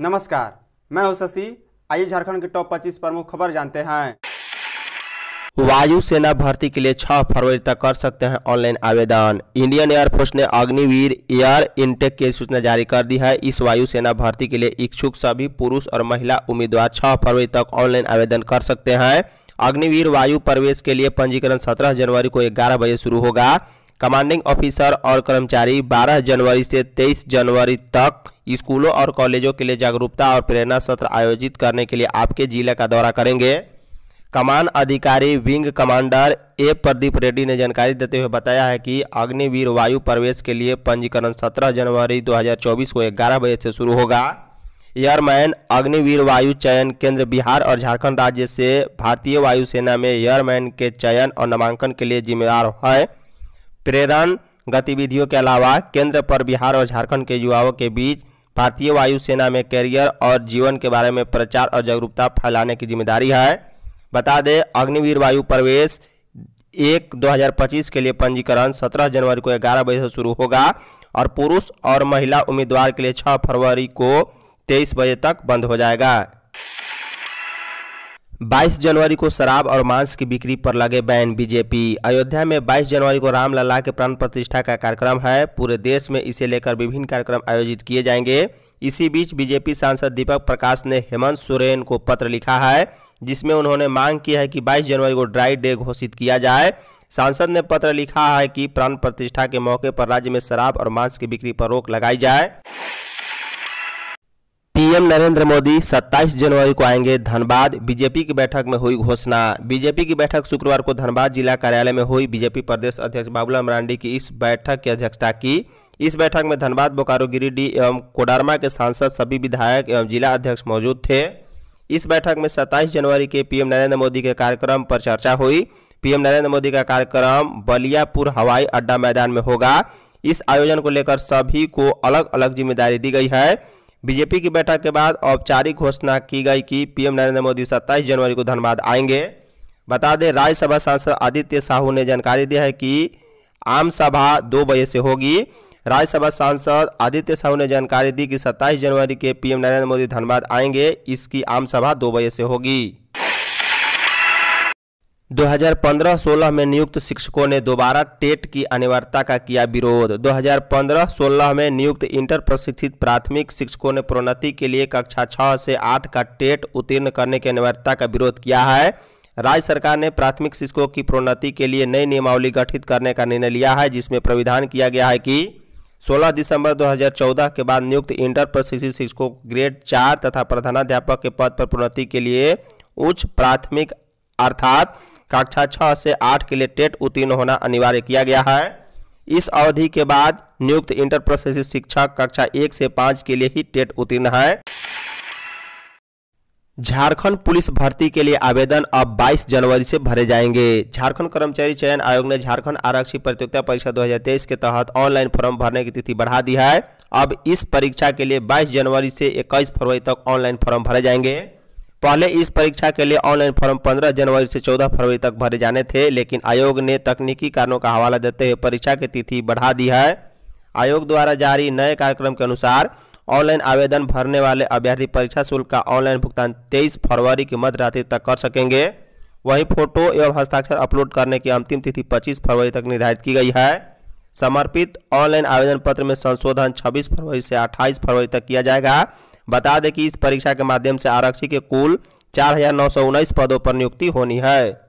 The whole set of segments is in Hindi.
नमस्कार मैं हूं शशि आइए झारखंड के टॉप 25 प्रमुख खबर जानते हैं वायु सेना भर्ती के लिए 6 फरवरी तक कर सकते हैं ऑनलाइन आवेदन इंडियन एयरफोर्स ने अग्निवीर एयर इनटेक की सूचना जारी कर दी है इस वायुसेना भर्ती के लिए इच्छुक सभी पुरुष और महिला उम्मीदवार 6 फरवरी तक ऑनलाइन आवेदन कर सकते हैं अग्निवीर वायु प्रवेश के लिए पंजीकरण 17 जनवरी को ग्यारह बजे शुरू होगा कमांडिंग ऑफिसर और कर्मचारी 12 जनवरी से 23 जनवरी तक स्कूलों और कॉलेजों के लिए जागरूकता और प्रेरणा सत्र आयोजित करने के लिए आपके जिले का दौरा करेंगे कमान अधिकारी wing commander A Pradeep Reddy ने जानकारी देते हुए बताया है कि अग्निवीर वायु प्रवेश के लिए पंजीकरण 17 जनवरी 2024 को 11 बजे से शुरू होगा एयरमैन अग्निवीर वायु चयन केंद्र बिहार और झारखंड राज्य से भारतीय वायुसेना में एयरमैन के चयन और नामांकन के लिए जिम्मेदार है प्रेरण गतिविधियों के अलावा केंद्र पर बिहार और झारखंड के युवाओं के बीच भारतीय वायुसेना में कैरियर और जीवन के बारे में प्रचार और जागरूकता फैलाने की जिम्मेदारी है बता दें अग्निवीर वायु प्रवेश एक 2025 के लिए पंजीकरण 17 जनवरी को ग्यारह बजे से शुरू होगा और पुरुष और महिला उम्मीदवार के लिए 6 फरवरी को तेईस बजे तक बंद हो जाएगा 22 जनवरी को शराब और मांस की बिक्री पर लगे बैन बीजेपी अयोध्या में 22 जनवरी को रामलला के प्राण प्रतिष्ठा का कार्यक्रम है पूरे देश में इसे लेकर विभिन्न कार्यक्रम आयोजित किए जाएंगे इसी बीच बीजेपी सांसद दीपक प्रकाश ने हेमंत सोरेन को पत्र लिखा है जिसमें उन्होंने मांग की है कि 22 जनवरी को ड्राई डे घोषित किया जाए सांसद ने पत्र लिखा है कि प्राण प्रतिष्ठा के मौके पर राज्य में शराब और मांस की बिक्री पर रोक लगाई जाए पीएम नरेंद्र मोदी 27 जनवरी को आएंगे धनबाद बीजेपी की बैठक में हुई घोषणा बीजेपी की बैठक शुक्रवार को धनबाद जिला कार्यालय में हुई बीजेपी प्रदेश अध्यक्ष बाबूलाल मरांडी की इस बैठक की अध्यक्षता की इस बैठक में धनबाद बोकारो गिरिडीह एवं कोडरमा के सांसद सभी विधायक एवं जिला अध्यक्ष मौजूद थे इस बैठक में सत्ताईस जनवरी के पीएम नरेंद्र मोदी के कार्यक्रम पर चर्चा हुई पीएम नरेंद्र मोदी का कार्यक्रम बलियापुर हवाई अड्डा मैदान में होगा इस आयोजन को लेकर सभी को अलग अलग जिम्मेदारी दी गई है बीजेपी की बैठक के बाद औपचारिक घोषणा की गई कि पीएम नरेंद्र मोदी सत्ताईस जनवरी को धनबाद आएंगे बता दें राज्यसभा सांसद आदित्य साहू ने जानकारी दी है कि आम सभा दो बजे से होगी राज्यसभा सांसद आदित्य साहू ने जानकारी दी कि 27 जनवरी के पीएम नरेंद्र मोदी धनबाद आएंगे इसकी आम सभा दो बजे से होगी 2015-16 में नियुक्त शिक्षकों ने दोबारा टेट की अनिवार्यता का किया विरोध 2015-16 में नियुक्त इंटर प्रशिक्षित प्राथमिक शिक्षकों ने प्रोन्नति के लिए कक्षा छः से आठ का टेट उत्तीर्ण करने की अनिवार्यता का विरोध किया है राज्य सरकार ने प्राथमिक शिक्षकों की प्रोन्नति के लिए नई नियमावली गठित करने का निर्णय लिया है जिसमें प्रविधान किया गया है कि 16 दिसंबर 2014 के बाद नियुक्त इंटर प्रशिक्षित शिक्षकों ग्रेड चार तथा प्रधानाध्यापक के पद पर प्रोन्नति के लिए उच्च प्राथमिक अर्थात कक्षा छः से आठ के लिए टेट उत्तीर्ण होना अनिवार्य किया गया है इस अवधि के बाद नियुक्त इंटर प्रोसेसिंग शिक्षक कक्षा एक से पाँच के लिए ही टेट उत्तीर्ण है झारखंड पुलिस भर्ती के लिए आवेदन अब 22 जनवरी से भरे जाएंगे झारखंड कर्मचारी चयन आयोग ने झारखंड आरक्षी प्रतियोगिता परीक्षा 2023 के तहत ऑनलाइन फॉर्म भरने की तिथि बढ़ा दी है अब इस परीक्षा के लिए 22 जनवरी से 21 फरवरी तक ऑनलाइन फॉर्म भरे जाएंगे पहले इस परीक्षा के लिए ऑनलाइन फॉर्म 15 जनवरी से 14 फरवरी तक भरे जाने थे लेकिन आयोग ने तकनीकी कारणों का हवाला देते हुए परीक्षा की तिथि बढ़ा दी है आयोग द्वारा जारी नए कार्यक्रम के अनुसार ऑनलाइन आवेदन भरने वाले अभ्यर्थी परीक्षा शुल्क का ऑनलाइन भुगतान 23 फरवरी की मध्यरात्रि तक कर सकेंगे वहीं फोटो एवं हस्ताक्षर अपलोड करने की अंतिम तिथि पच्चीस फरवरी तक निर्धारित की गई है समर्पित ऑनलाइन आवेदन पत्र में संशोधन 26 फरवरी से 28 फरवरी तक किया जाएगा बता दें कि इस परीक्षा के माध्यम से आरक्षी के कुल चार पदों पर नियुक्ति होनी है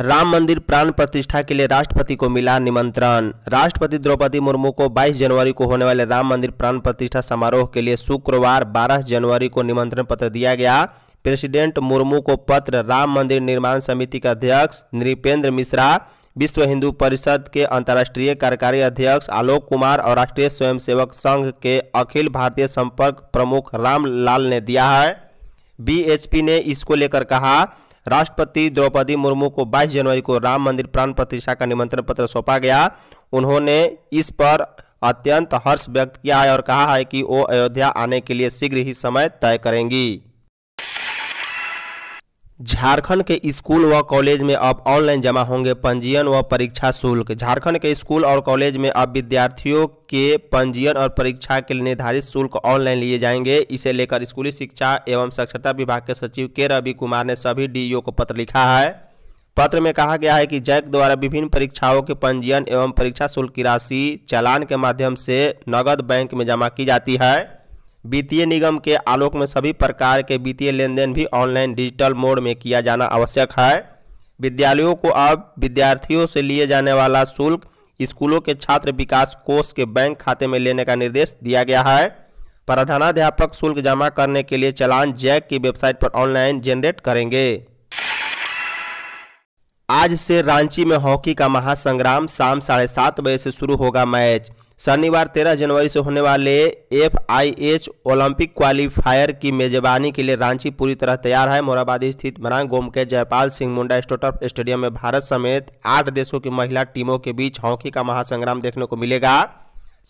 राम मंदिर प्राण प्रतिष्ठा के लिए राष्ट्रपति को मिला निमंत्रण राष्ट्रपति द्रौपदी मुर्मू को 22 जनवरी को होने वाले राम मंदिर प्राण प्रतिष्ठा समारोह के लिए शुक्रवार 12 जनवरी को निमंत्रण पत्र दिया गया प्रेसिडेंट मुर्मू को पत्र राम मंदिर निर्माण समिति के अध्यक्ष नृपेंद्र मिश्रा विश्व हिंदू परिषद के अंतर्राष्ट्रीय कार्यकारी अध्यक्ष आलोक कुमार और राष्ट्रीय स्वयंसेवक संघ के अखिल भारतीय संपर्क प्रमुख राम लाल ने दिया है बीएचपी ने इसको लेकर कहा राष्ट्रपति द्रौपदी मुर्मू को 22 जनवरी को राम मंदिर प्राण प्रतिष्ठा का निमंत्रण पत्र सौंपा गया उन्होंने इस पर अत्यंत हर्ष व्यक्त किया है और कहा है कि वो अयोध्या आने के लिए शीघ्र ही समय तय करेंगी झारखंड के स्कूल व कॉलेज में अब ऑनलाइन जमा होंगे पंजीयन व परीक्षा शुल्क झारखंड के स्कूल और कॉलेज में अब विद्यार्थियों के पंजीयन और परीक्षा के लिए निर्धारित शुल्क ऑनलाइन लिए जाएंगे इसे लेकर स्कूली शिक्षा एवं साक्षरता विभाग के सचिव के रवि कुमार ने सभी डीईओ को पत्र लिखा है पत्र में कहा गया है कि जैक द्वारा विभिन्न परीक्षाओं के पंजीयन एवं परीक्षा शुल्क की राशि चलान के माध्यम से नगद बैंक में जमा की जाती है वित्तीय निगम के आलोक में सभी प्रकार के वित्तीय लेनदेन भी ऑनलाइन डिजिटल मोड में किया जाना आवश्यक है विद्यालयों को अब विद्यार्थियों से लिए जाने वाला शुल्क स्कूलों के छात्र विकास कोष के बैंक खाते में लेने का निर्देश दिया गया है प्रधानाध्यापक शुल्क जमा करने के लिए चलान जैक की वेबसाइट पर ऑनलाइन जनरेट करेंगे आज से रांची में हॉकी का महासंग्राम शाम साढ़े सात बजे से शुरू होगा मैच शनिवार 13 जनवरी से होने वाले F I H Olympic qualifier की मेजबानी के लिए रांची पूरी तरह तैयार है मोराबादी स्थित मरांग गोम के जयपाल सिंह मुंडा स्टोटर्फ स्टेडियम में भारत समेत आठ देशों की महिला टीमों के बीच हॉकी का महासंग्राम देखने को मिलेगा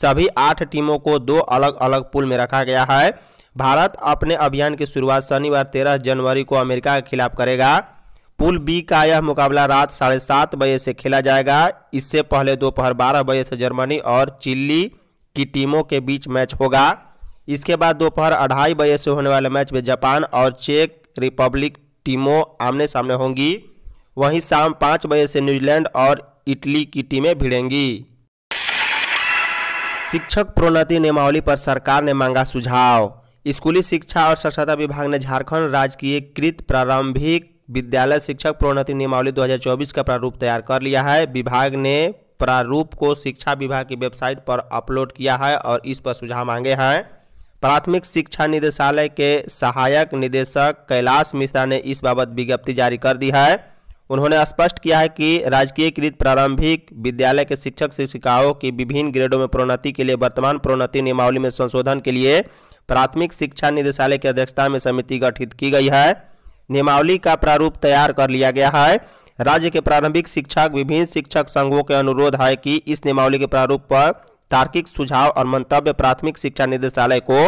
सभी आठ टीमों को दो अलग अलग पुल में रखा गया है भारत अपने अभियान की शुरुआत शनिवार तेरह जनवरी को अमेरिका के खिलाफ करेगा पुल बी का यह मुकाबला रात साढ़े सात बजे से खेला जाएगा इससे पहले दोपहर बारह बजे से जर्मनी और चिल्ली की टीमों के बीच मैच होगा इसके बाद दोपहर अढ़ाई बजे से होने वाले मैच में जापान और चेक रिपब्लिक टीमों आमने सामने होंगी वहीं शाम पाँच बजे से न्यूजीलैंड और इटली की टीमें भिड़ेंगी शिक्षक प्रोन्नति नियमावली पर सरकार ने मांगा सुझाव स्कूली शिक्षा और सक्षरता विभाग ने झारखंड एक कृत प्रारंभिक विद्यालय शिक्षक प्रोन्नति नियमावली 2024 का प्रारूप तैयार कर लिया है विभाग ने प्रारूप को शिक्षा विभाग की वेबसाइट पर अपलोड किया है और इस पर सुझाव मांगे हैं प्राथमिक शिक्षा निदेशालय के सहायक निदेशक कैलाश मिश्रा ने इस बाबत विज्ञप्ति जारी कर दी है उन्होंने स्पष्ट किया है कि राजकीयकृत प्रारंभिक विद्यालय के शिक्षक शिक्षिकाओं की विभिन्न ग्रेडों में प्रोन्नति के लिए वर्तमान प्रोन्नति नियमावली में संशोधन के लिए प्राथमिक शिक्षा निदेशालय की अध्यक्षता में समिति गठित की गई है नियमावली का प्रारूप तैयार कर लिया गया है राज्य के प्रारंभिक शिक्षक विभिन्न शिक्षक संघों के अनुरोध है कि इस नियमावली के प्रारूप पर तार्किक सुझाव और मंतव्य प्राथमिक शिक्षा निदेशालय को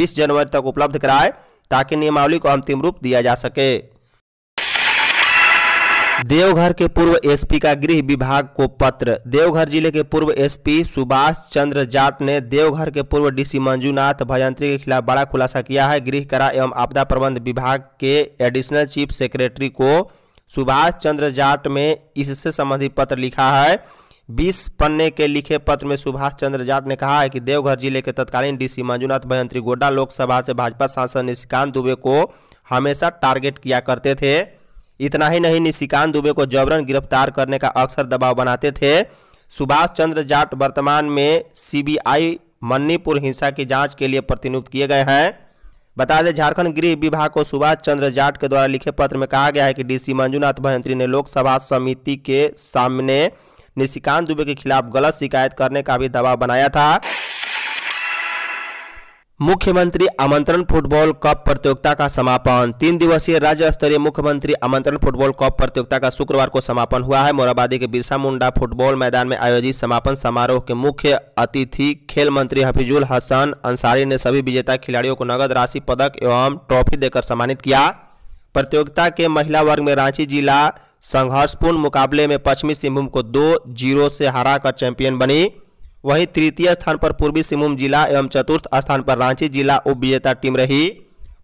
20 जनवरी तक उपलब्ध कराए ताकि नियमावली को अंतिम रूप दिया जा सके देवघर के पूर्व एसपी का गृह विभाग को पत्र देवघर जिले के पूर्व एसपी सुभाष चंद्र जाट ने देवघर के पूर्व डीसी मंजूनाथ भयंत्री के खिलाफ बड़ा खुलासा किया है गृह करा एवं आपदा प्रबंध विभाग के एडिशनल चीफ सेक्रेटरी को सुभाष चंद्र जाट में इससे संबंधित पत्र लिखा है बीस पन्ने के लिखे पत्र में सुभाष चंद्र जाट ने कहा है कि देवघर जिले के तत्कालीन डीसी मंजूनाथ भयंत्री गोड्डा लोकसभा से भाजपा सांसद निशिकांत दुबे को हमेशा टारगेट किया करते थे इतना ही नहीं निशिकांत दुबे को जबरन गिरफ्तार करने का अक्सर दबाव बनाते थे सुभाष चंद्र जाट वर्तमान में सीबीआई मणिपुर हिंसा की जांच के लिए प्रतिनियुक्त किए गए हैं बता दें झारखंड गृह विभाग को सुभाष चंद्र जाट के द्वारा लिखे पत्र में कहा गया है कि डीसी मंजूनाथ महंत्री ने लोकसभा समिति के सामने निशिकांत दुबे के खिलाफ गलत शिकायत करने का भी दबाव बनाया था मुख्यमंत्री आमंत्रण फुटबॉल कप प्रतियोगिता का समापन तीन दिवसीय राज्य स्तरीय मुख्यमंत्री आमंत्रण फुटबॉल कप प्रतियोगिता का शुक्रवार को समापन हुआ है मोराबादी के बिरसा मुंडा फुटबॉल मैदान में आयोजित समापन समारोह के मुख्य अतिथि खेल मंत्री हफीजुल हसन अंसारी ने सभी विजेता खिलाड़ियों को नगद राशि पदक एवं ट्रॉफी देकर सम्मानित किया प्रतियोगिता के महिला वर्ग में रांची जिला संघर्षपूर्ण मुकाबले में पश्चिमी सिंहभूम को दो जीरो से हराकर चैंपियन बनी वहीं तृतीय स्थान पर पूर्वी सिंहभूम जिला एवं चतुर्थ स्थान पर रांची जिला उप विजेता टीम रही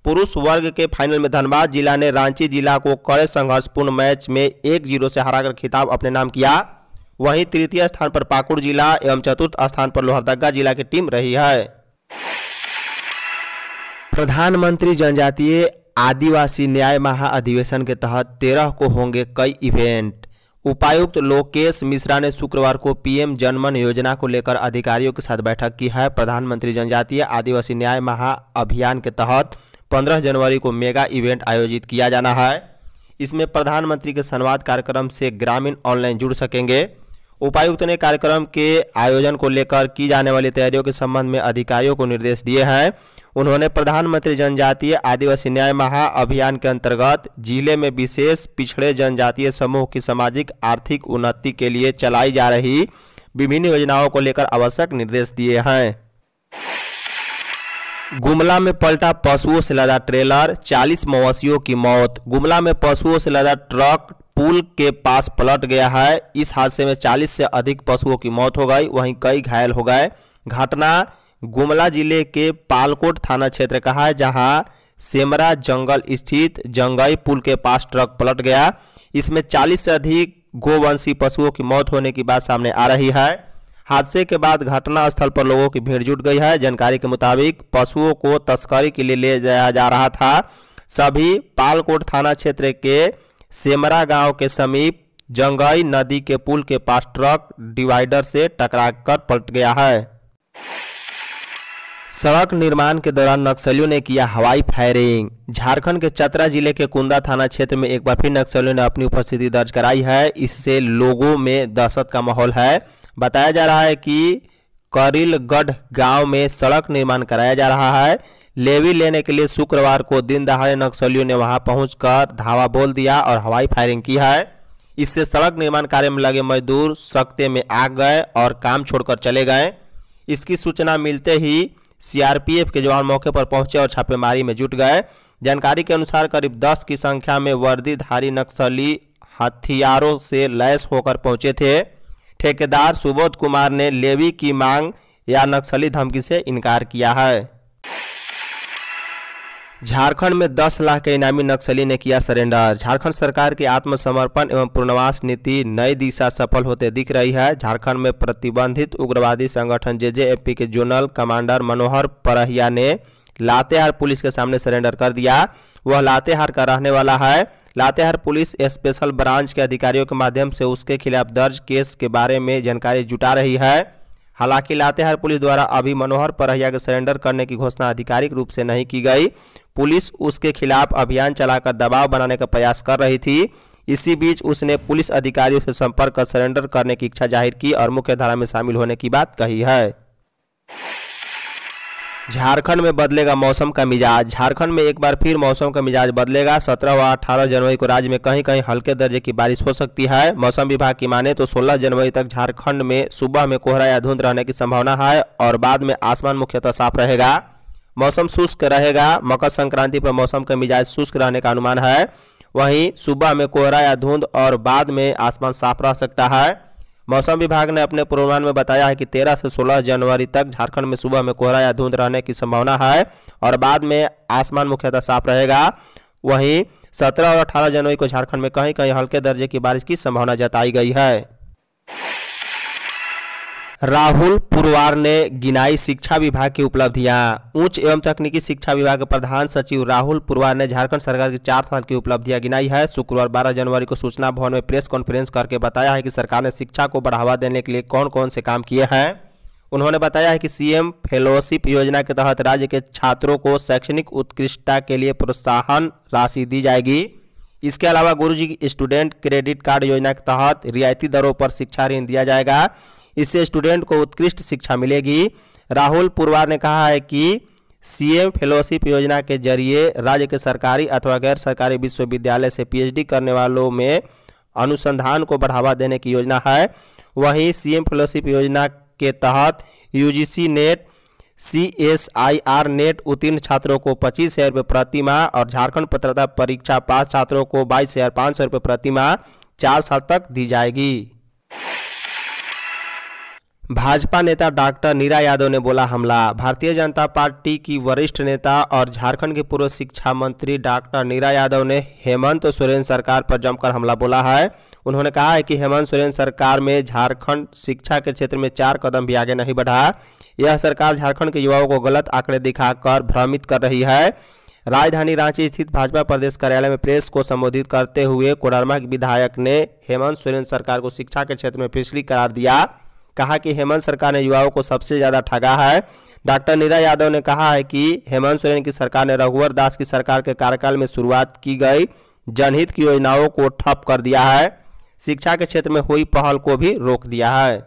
पुरुष वर्ग के फाइनल में धनबाद जिला ने रांची जिला को कड़े संघर्षपूर्ण मैच में एक जीरो से हराकर खिताब अपने नाम किया वहीं तृतीय स्थान पर पाकुड़ जिला एवं चतुर्थ स्थान पर लोहरदगा जिला की टीम रही है प्रधानमंत्री जनजातीय आदिवासी न्याय महाअधिवेशन के तहत तेरह को होंगे कई इवेंट उपायुक्त लोकेश मिश्रा ने शुक्रवार को पीएम जनमन योजना को लेकर अधिकारियों के साथ बैठक की है प्रधानमंत्री जनजातीय आदिवासी न्याय महाअभियान के तहत 15 जनवरी को मेगा इवेंट आयोजित किया जाना है इसमें प्रधानमंत्री के संवाद कार्यक्रम से ग्रामीण ऑनलाइन जुड़ सकेंगे उपायुक्त ने कार्यक्रम के आयोजन को लेकर की जाने वाली तैयारियों के संबंध में अधिकारियों को निर्देश दिए हैं उन्होंने प्रधानमंत्री जनजातीय आदिवासी न्याय महाअभियान के अंतर्गत जिले में विशेष पिछड़े जनजातीय समूह की सामाजिक आर्थिक उन्नति के लिए चलाई जा रही विभिन्न योजनाओं को लेकर आवश्यक निर्देश दिए हैं गुमला में पलटा पशुओं से लदा ट्रेलर 40 मवसियों की मौत गुमला में पशुओं से लदा ट्रक पुल के पास पलट गया है इस हादसे में 40 से अधिक पशुओं की मौत हो गई वहीं कई घायल हो गए घटना गुमला जिले के पालकोट थाना क्षेत्र का है जहां सेमरा जंगल स्थित जंगई पुल के पास ट्रक पलट गया इसमें 40 से अधिक गोवंशी पशुओं की मौत होने की बात सामने आ रही है हादसे के बाद घटना स्थल पर लोगों की भीड़ जुट गई है जानकारी के मुताबिक पशुओं को तस्करी के लिए ले जाया जा रहा था सभी पालकोट थाना क्षेत्र के सेमरा गांव के समीप जंगई नदी के पुल के पास ट्रक डिवाइडर से टकराकर पलट गया है सड़क निर्माण के दौरान नक्सलियों ने किया हवाई फायरिंग झारखंड के चतरा जिले के कुंदा थाना क्षेत्र में एक बार फिर नक्सलियों ने अपनी उपस्थिति दर्ज कराई है इससे लोगों में दहशत का माहौल है बताया जा रहा है कि करीलगढ़ गांव में सड़क निर्माण कराया जा रहा है लेवी लेने के लिए शुक्रवार को दिन दहाड़े नक्सलियों ने वहां पहुंचकर धावा बोल दिया और हवाई फायरिंग की है इससे सड़क निर्माण कार्य में लगे मजदूर सख्ते में आ गए और काम छोड़कर चले गए इसकी सूचना मिलते ही सीआरपीएफ के जवान मौके पर पहुंचे और छापेमारी में जुट गए जानकारी के अनुसार करीब दस की संख्या में वर्दीधारी नक्सली हथियारों से लैस होकर पहुंचे थे ठेकेदार सुबोध कुमार ने लेवी की मांग या नक्सली धमकी से इनकार किया है झारखंड में 10 लाख के इनामी नक्सली ने किया सरेंडर झारखंड सरकार की आत्मसमर्पण एवं पुनर्वास नीति नई दिशा सफल होते दिख रही है झारखंड में प्रतिबंधित उग्रवादी संगठन जे के जोनल कमांडर मनोहर परहिया ने लातेहार पुलिस के सामने सरेंडर कर दिया वह लातेहार का रहने वाला है लातेहार पुलिस स्पेशल ब्रांच के अधिकारियों के माध्यम से उसके खिलाफ दर्ज केस के बारे में जानकारी जुटा रही है हालांकि लातेहार पुलिस द्वारा अभी मनोहर परहिया के सरेंडर करने की घोषणा आधिकारिक रूप से नहीं की गई पुलिस उसके खिलाफ अभियान चलाकर दबाव बनाने का प्रयास कर रही थी इसी बीच उसने पुलिस अधिकारियों से संपर्क कर सरेंडर करने की इच्छा जाहिर की और मुख्य धारा में शामिल होने की बात कही है झारखंड में बदलेगा मौसम का मिजाज झारखंड में एक बार फिर मौसम का मिजाज बदलेगा 17 व 18 जनवरी को राज्य में कहीं कहीं हल्के दर्जे की बारिश हो सकती है मौसम विभाग की माने तो 16 जनवरी तक झारखंड में सुबह में कोहरा या धुंध रहने की संभावना है और बाद में आसमान मुख्यतः साफ रहेगा मौसम शुष्क रहेगा मकर संक्रांति पर मौसम का मिजाज शुष्क रहने का अनुमान है वहीं सुबह में कोहरा या धुंध और बाद में आसमान साफ रह सकता है मौसम विभाग ने अपने पूर्वानुमान में बताया है कि 13 से 16 जनवरी तक झारखंड में सुबह में कोहरा या धुंध रहने की संभावना है और बाद में आसमान मुख्यतः साफ रहेगा वहीं 17 और 18 जनवरी को झारखंड में कहीं कहीं हल्के दर्जे की बारिश की संभावना जताई गई है राहुल पुरवार ने गिनाई शिक्षा विभाग की उपलब्धियां उच्च एवं तकनीकी शिक्षा विभाग के प्रधान सचिव राहुल पुरवार ने झारखंड सरकार की चार साल की उपलब्धियां गिनाई है शुक्रवार 12 जनवरी को सूचना भवन में प्रेस कॉन्फ्रेंस करके बताया है कि सरकार ने शिक्षा को बढ़ावा देने के लिए कौन कौन से काम किए हैं उन्होंने बताया है कि सीएम फेलोशिप योजना के तहत राज्य के छात्रों को शैक्षणिक उत्कृष्टता के लिए प्रोत्साहन राशि दी जाएगी इसके अलावा गुरुजी स्टूडेंट क्रेडिट कार्ड योजना के तहत रियायती दरों पर शिक्षा ऋण दिया जाएगा इससे स्टूडेंट को उत्कृष्ट शिक्षा मिलेगी राहुल पुरवार ने कहा है कि सीएम फेलोशिप योजना के जरिए राज्य के सरकारी अथवा गैर सरकारी विश्वविद्यालय से पीएचडी करने वालों में अनुसंधान को बढ़ावा देने की योजना है वहीं सीएम फेलोशिप योजना के तहत UGC NET C S I R NET उत्तीर्ण छात्रों को पच्चीस हज़ार रुपये प्रतिमा और झारखंड पत्रता परीक्षा पास छात्रों को बाईस हज़ार पाँच सौ रुपये प्रतिमा चार साल तक दी जाएगी भाजपा नेता डॉक्टर नीरा यादव ने बोला हमला भारतीय जनता पार्टी की वरिष्ठ नेता और झारखंड के पूर्व शिक्षा मंत्री डॉक्टर नीरा यादव ने हेमंत सोरेन सरकार पर जमकर हमला बोला है उन्होंने कहा है कि हेमंत सोरेन सरकार में झारखंड शिक्षा के क्षेत्र में चार कदम भी आगे नहीं बढ़ा यह सरकार झारखंड के युवाओं को गलत आंकड़े दिखाकर भ्रमित कर रही है राजधानी रांची स्थित भाजपा प्रदेश कार्यालय में प्रेस को संबोधित करते हुए कोडरमा के विधायक ने हेमंत सोरेन सरकार को शिक्षा के क्षेत्र में पिछली करार दिया कहा कि हेमंत सरकार ने युवाओं को सबसे ज़्यादा ठगा है डॉक्टर नीरा यादव ने कहा है कि हेमंत सोरेन की सरकार ने रघुवर दास की सरकार के कार्यकाल में शुरुआत की गई जनहित की योजनाओं को ठप कर दिया है शिक्षा के क्षेत्र में हुई पहल को भी रोक दिया है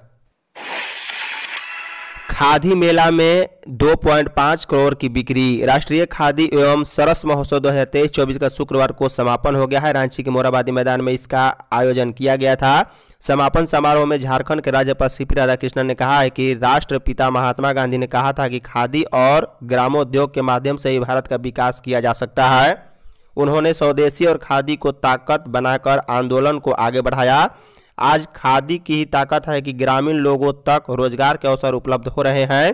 खादी मेला में 2.5 करोड़ की बिक्री राष्ट्रीय खादी एवं सरस महोत्सव दो हज़ार तेईस चौबीस का शुक्रवार को समापन हो गया है रांची के मोराबादी मैदान में इसका आयोजन किया गया था समापन समारोह में झारखंड के राज्यपाल सी पी राधाकृष्णन ने कहा है कि राष्ट्रपिता महात्मा गांधी ने कहा था कि खादी और ग्रामोद्योग के माध्यम से ही भारत का विकास किया जा सकता है उन्होंने स्वदेशी और खादी को ताकत बनाकर आंदोलन को आगे बढ़ाया आज खादी की ही ताकत है कि ग्रामीण लोगों तक रोजगार के अवसर उपलब्ध हो रहे हैं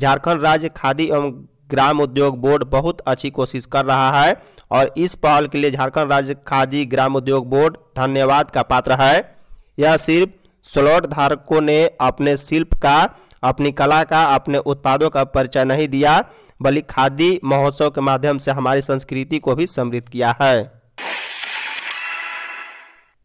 झारखंड राज्य खादी एवं ग्राम उद्योग बोर्ड बहुत अच्छी कोशिश कर रहा है और इस पहल के लिए झारखंड राज्य खादी ग्राम उद्योग बोर्ड धन्यवाद का पात्र है यह सिर्फ स्लॉट धारकों ने अपने शिल्प का अपनी कला का अपने उत्पादों का परिचय नहीं दिया बल्कि खादी महोत्सव के माध्यम से हमारी संस्कृति को भी समृद्ध किया है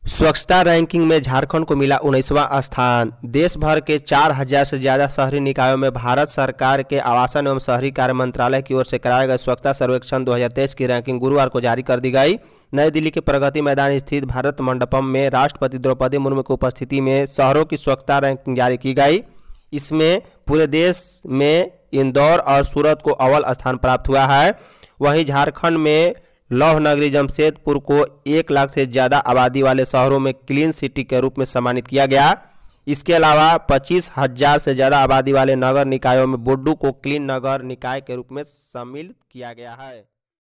स्वच्छता रैंकिंग में झारखंड को मिला उन्नीसवां स्थान देश भर के 4000 से ज़्यादा शहरी निकायों में भारत सरकार के आवासन एवं शहरी कार्य मंत्रालय की ओर से कराए गए स्वच्छता सर्वेक्षण 2023 की रैंकिंग गुरुवार को जारी कर दी गई नई दिल्ली के प्रगति मैदान स्थित भारत मंडपम में राष्ट्रपति द्रौपदी मुर्मू की उपस्थिति में शहरों की स्वच्छता रैंकिंग जारी की गई इसमें पूरे देश में इंदौर और सूरत को अव्वल स्थान प्राप्त हुआ है वहीं झारखंड में लौह नगरी जमशेदपुर को एक लाख से ज़्यादा आबादी वाले शहरों में क्लीन सिटी के रूप में सम्मानित किया गया इसके अलावा पच्चीस हजार से ज़्यादा आबादी वाले नगर निकायों में बोडू को क्लीन नगर निकाय के रूप में सम्मिलित किया गया है